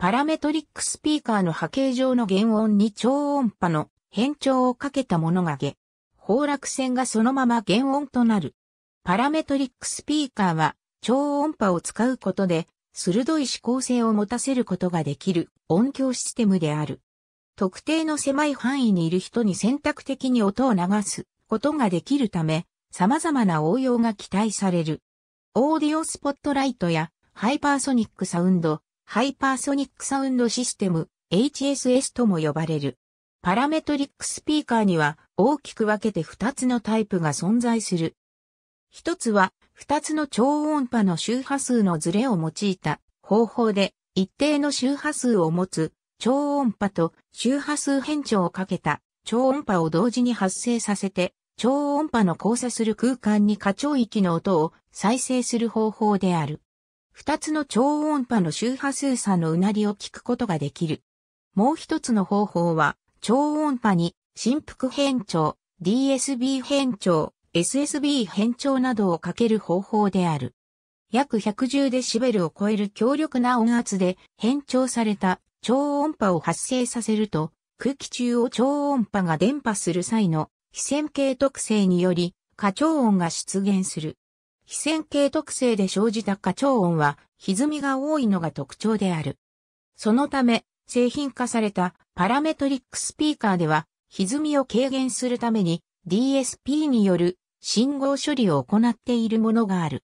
パラメトリックスピーカーの波形上の原音に超音波の変調をかけたものが下。崩落線がそのまま原音となる。パラメトリックスピーカーは超音波を使うことで鋭い指向性を持たせることができる音響システムである。特定の狭い範囲にいる人に選択的に音を流すことができるため、様々な応用が期待される。オーディオスポットライトやハイパーソニックサウンド、ハイパーソニックサウンドシステム HSS とも呼ばれる。パラメトリックスピーカーには大きく分けて2つのタイプが存在する。1つは2つの超音波の周波数のズレを用いた方法で一定の周波数を持つ超音波と周波数変調をかけた超音波を同時に発生させて超音波の交差する空間に過聴域の音を再生する方法である。二つの超音波の周波数差のうなりを聞くことができる。もう一つの方法は、超音波に、振幅変調、DSB 変調、SSB 変調などをかける方法である。約110デシベルを超える強力な音圧で変調された超音波を発生させると、空気中を超音波が伝播する際の非線形特性により、過超音が出現する。非線形特性で生じた過調音は、歪みが多いのが特徴である。そのため、製品化されたパラメトリックスピーカーでは、歪みを軽減するために DSP による信号処理を行っているものがある。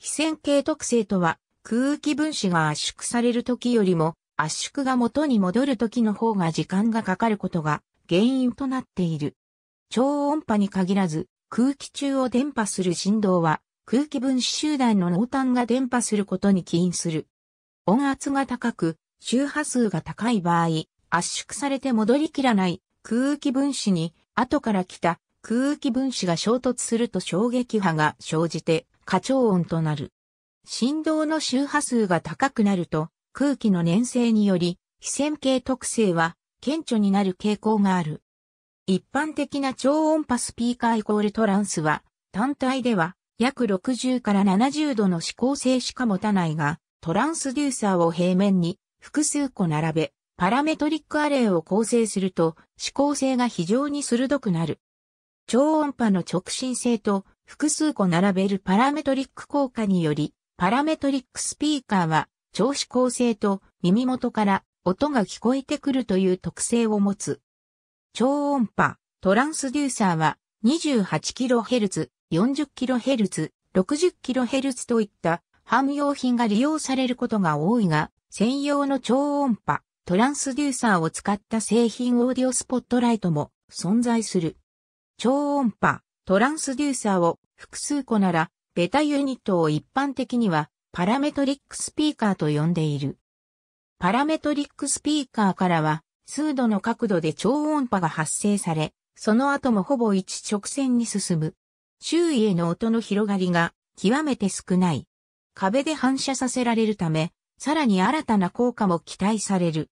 非線形特性とは、空気分子が圧縮される時よりも、圧縮が元に戻る時の方が時間がかかることが原因となっている。超音波に限らず、空気中を伝播する振動は、空気分子集団の濃淡が伝播することに起因する。音圧が高く、周波数が高い場合、圧縮されて戻りきらない空気分子に、後から来た空気分子が衝突すると衝撃波が生じて、過調音となる。振動の周波数が高くなると、空気の粘性により、非線形特性は顕著になる傾向がある。一般的な超音波スピーカーイコールトランスは、単体では約60から70度の指向性しか持たないが、トランスデューサーを平面に複数個並べ、パラメトリックアレイを構成すると、指向性が非常に鋭くなる。超音波の直進性と複数個並べるパラメトリック効果により、パラメトリックスピーカーは超指向性と耳元から音が聞こえてくるという特性を持つ。超音波、トランスデューサーは 28kHz、40kHz、60kHz といった汎用品が利用されることが多いが、専用の超音波、トランスデューサーを使った製品オーディオスポットライトも存在する。超音波、トランスデューサーを複数個なら、ベタユニットを一般的にはパラメトリックスピーカーと呼んでいる。パラメトリックスピーカーからは、数度の角度で超音波が発生され、その後もほぼ一直線に進む。周囲への音の広がりが極めて少ない。壁で反射させられるため、さらに新たな効果も期待される。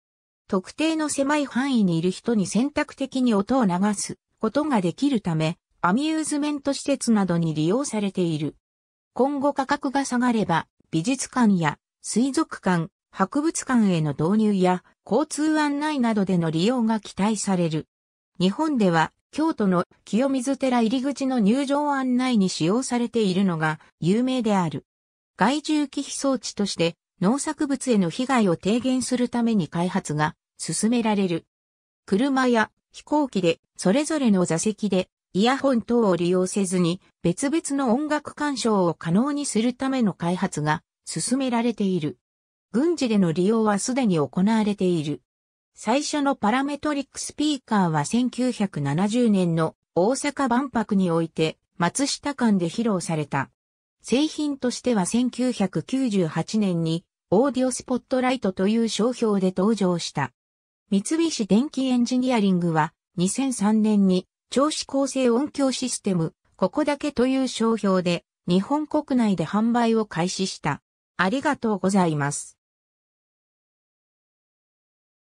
特定の狭い範囲にいる人に選択的に音を流すことができるため、アミューズメント施設などに利用されている。今後価格が下がれば、美術館や水族館、博物館への導入や交通案内などでの利用が期待される。日本では京都の清水寺入り口の入場案内に使用されているのが有名である。害獣忌避装置として農作物への被害を低減するために開発が進められる。車や飛行機でそれぞれの座席でイヤホン等を利用せずに別々の音楽鑑賞を可能にするための開発が進められている。軍事での利用はすでに行われている。最初のパラメトリックスピーカーは1970年の大阪万博において松下館で披露された。製品としては1998年にオーディオスポットライトという商標で登場した。三菱電機エンジニアリングは2003年に調子構成音響システム、ここだけという商標で日本国内で販売を開始した。ありがとうございます。